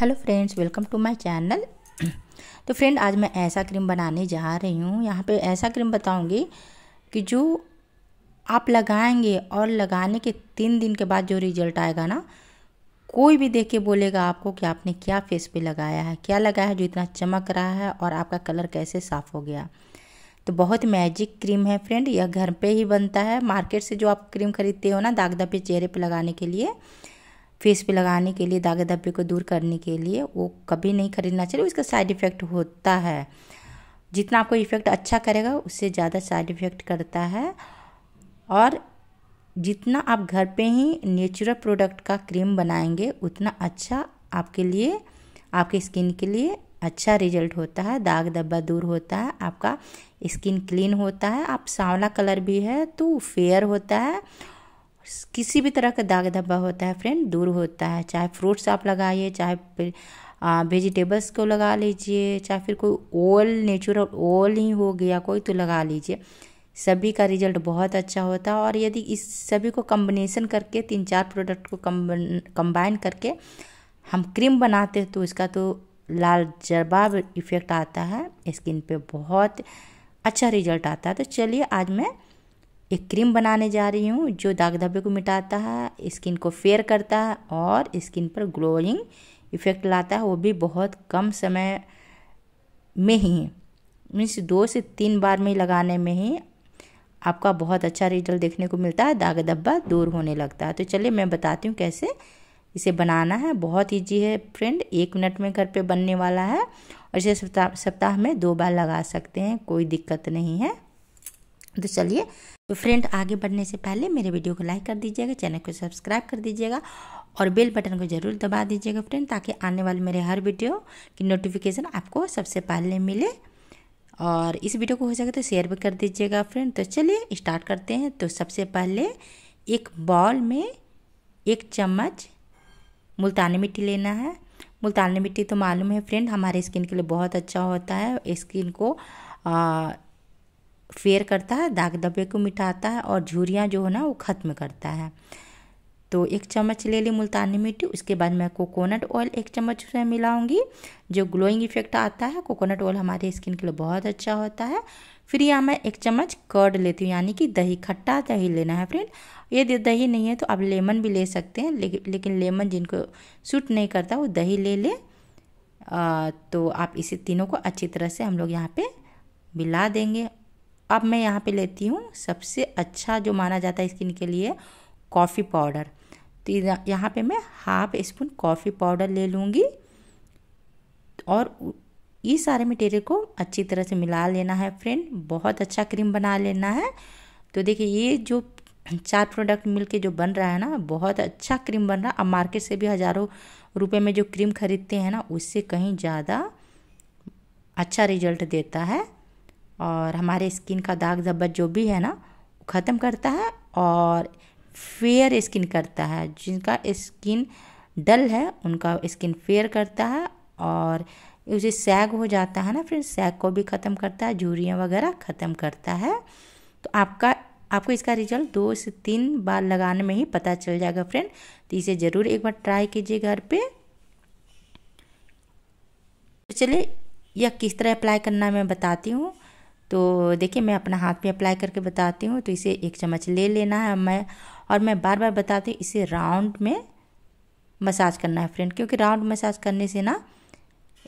hello friends welcome to my channel तो friend आज मैं ऐसा क्रीम बनाने जा रही हूँ यहाँ पे ऐसा क्रीम बताऊँगी कि जो आप लगाएंगे और लगाने के तीन दिन के बाद जो रिजल्ट आएगा ना कोई भी देख के बोलेगा आपको कि आपने क्या फेस पे लगाया है क्या लगाया है जो इतना चमक रहा है और आपका कलर कैसे साफ़ हो गया तो बहुत मैजिक क्रीम है फ्रेंड यह घर पर ही बनता है मार्केट से जो आप क्रीम खरीदते हो ना दाग दबे चेहरे पर लगाने के लिए फेस पे लगाने के लिए दागे धब्बे को दूर करने के लिए वो कभी नहीं खरीदना चाहिए उसका साइड इफ़ेक्ट होता है जितना आपको इफ़ेक्ट अच्छा करेगा उससे ज़्यादा साइड इफ़ेक्ट करता है और जितना आप घर पे ही नेचुरल प्रोडक्ट का क्रीम बनाएंगे उतना अच्छा आपके लिए आपके स्किन के लिए अच्छा रिजल्ट होता है दाग धब्बा दूर होता है आपका स्किन क्लीन होता है आप सांवला कलर भी है तो फेयर होता है किसी भी तरह का दाग धब्बा होता है फ्रेंड दूर होता है चाहे फ्रूट्स आप लगाइए चाहे वेजिटेबल्स को लगा लीजिए चाहे फिर कोई ऑयल नेचुरल ऑयल ही हो गया कोई तो लगा लीजिए सभी का रिजल्ट बहुत अच्छा होता है और यदि इस सभी को कम्बिनेसन करके तीन चार प्रोडक्ट को कंबाइन करके हम क्रीम बनाते हैं तो इसका तो लाल जरबाब इफ़ेक्ट आता है स्किन पे बहुत अच्छा रिजल्ट आता है तो चलिए आज मैं एक क्रीम बनाने जा रही हूँ जो दाग धब्बे को मिटाता है स्किन को फेयर करता है और स्किन पर ग्लोइंग इफेक्ट लाता है वो भी बहुत कम समय में ही मीन्स दो से तीन बार में लगाने में ही आपका बहुत अच्छा रिजल्ट देखने को मिलता है दाग धब्बा दूर होने लगता है तो चलिए मैं बताती हूँ कैसे इसे बनाना है बहुत ईजी है फ्रेंड एक मिनट में घर पर बनने वाला है और इसे सप्ताह सप्ताह में दो बार लगा सकते हैं कोई दिक्कत नहीं है तो चलिए तो फ्रेंड आगे बढ़ने से पहले मेरे वीडियो को लाइक कर दीजिएगा चैनल को सब्सक्राइब कर दीजिएगा और बेल बटन को ज़रूर दबा दीजिएगा फ्रेंड ताकि आने वाले मेरे हर वीडियो की नोटिफिकेशन आपको सबसे पहले मिले और इस वीडियो को हो सके तो शेयर भी कर दीजिएगा फ्रेंड तो चलिए स्टार्ट करते हैं तो सबसे पहले एक बॉल में एक चम्मच मुल्तानी मिट्टी लेना है मुल्तानी मिट्टी तो मालूम है फ्रेंड हमारे स्किन के लिए बहुत अच्छा होता है स्किन को आ, फेयर करता है दाग धब्बे को मिटाता है और झुरियाँ जो है ना वो ख़त्म करता है तो एक चम्मच ले ली मुल्तानी मिट्टी उसके बाद मैं कोकोनट ऑयल एक चम्मच उसमें मिलाऊंगी जो ग्लोइंग इफेक्ट आता है कोकोनट ऑयल हमारे स्किन के लिए बहुत अच्छा होता है फिर यहाँ मैं एक चम्मच कर्ड लेती हूँ यानी कि दही खट्टा दही लेना है फ्रेंड यदि दही नहीं है तो आप लेमन भी ले सकते हैं लेकिन लेमन जिनको सूट नहीं करता वो दही ले ले आ, तो आप इसे तीनों को अच्छी तरह से हम लोग यहाँ पर मिला देंगे अब मैं यहाँ पे लेती हूँ सबसे अच्छा जो माना जाता है स्किन के लिए कॉफ़ी पाउडर तो यहाँ पे मैं हाफ स्पून कॉफ़ी पाउडर ले लूँगी और ये सारे मटेरियल को अच्छी तरह से मिला लेना है फ्रेंड बहुत अच्छा क्रीम बना लेना है तो देखिए ये जो चार प्रोडक्ट मिलके जो बन रहा है ना बहुत अच्छा क्रीम बन रहा है अब मार्केट से भी हज़ारों रुपए में जो क्रीम खरीदते हैं ना उससे कहीं ज़्यादा अच्छा रिजल्ट देता है और हमारे स्किन का दाग धब्बा जो भी है ना वो ख़त्म करता है और फेयर स्किन करता है जिनका स्किन डल है उनका स्किन फेयर करता है और उसे सैग हो जाता है ना फिर सैग को भी ख़त्म करता है झूरियाँ वगैरह ख़त्म करता है तो आपका आपको इसका रिजल्ट दो से तीन बार लगाने में ही पता चल जाएगा फ्रेंड तो इसे ज़रूर एक बार ट्राई कीजिए घर पे तो चलिए यह किस तरह अप्लाई करना मैं बताती हूँ तो देखिए मैं अपना हाथ में अप्लाई करके बताती हूँ तो इसे एक चम्मच ले लेना है मैं और मैं बार बार बताती हूँ इसे राउंड में मसाज करना है फ्रेंड क्योंकि राउंड मसाज करने से ना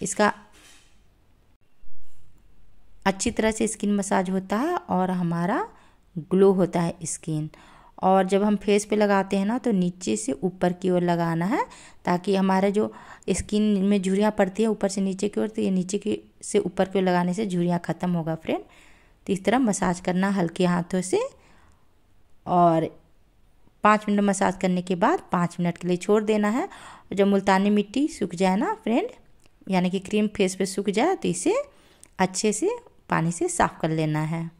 इसका अच्छी तरह से स्किन मसाज होता है और हमारा ग्लो होता है स्किन और जब हम फेस पे लगाते हैं ना तो नीचे से ऊपर की ओर लगाना है ताकि हमारा जो स्किन में झुरियाँ पड़ती है ऊपर से नीचे की ओर तो ये नीचे की से ऊपर की ओर लगाने से झुरियाँ ख़त्म होगा फ्रेंड तो इस तरह मसाज करना हल्के हाथों से और पाँच मिनट मसाज करने के बाद पाँच मिनट के लिए छोड़ देना है जब मुल्तानी मिट्टी सूख जाए ना फ्रेंड यानी कि क्रीम फेस पे सूख जाए तो इसे अच्छे से पानी से साफ़ कर लेना है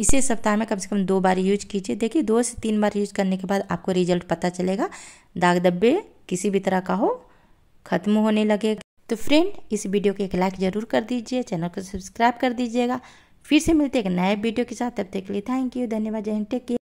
इसे सप्ताह में कम से कम दो बार यूज कीजिए देखिए दो से तीन बार यूज करने के बाद आपको रिजल्ट पता चलेगा दाग धब्बे किसी भी तरह का हो खत्म होने लगेगा तो फ्रेंड इस वीडियो को एक लाइक ज़रूर कर दीजिए चैनल को सब्सक्राइब कर दीजिएगा फिर से मिलते हैं एक नए वीडियो के साथ तब तक के लिए थैंक यू धन्यवाद जय टेक केयर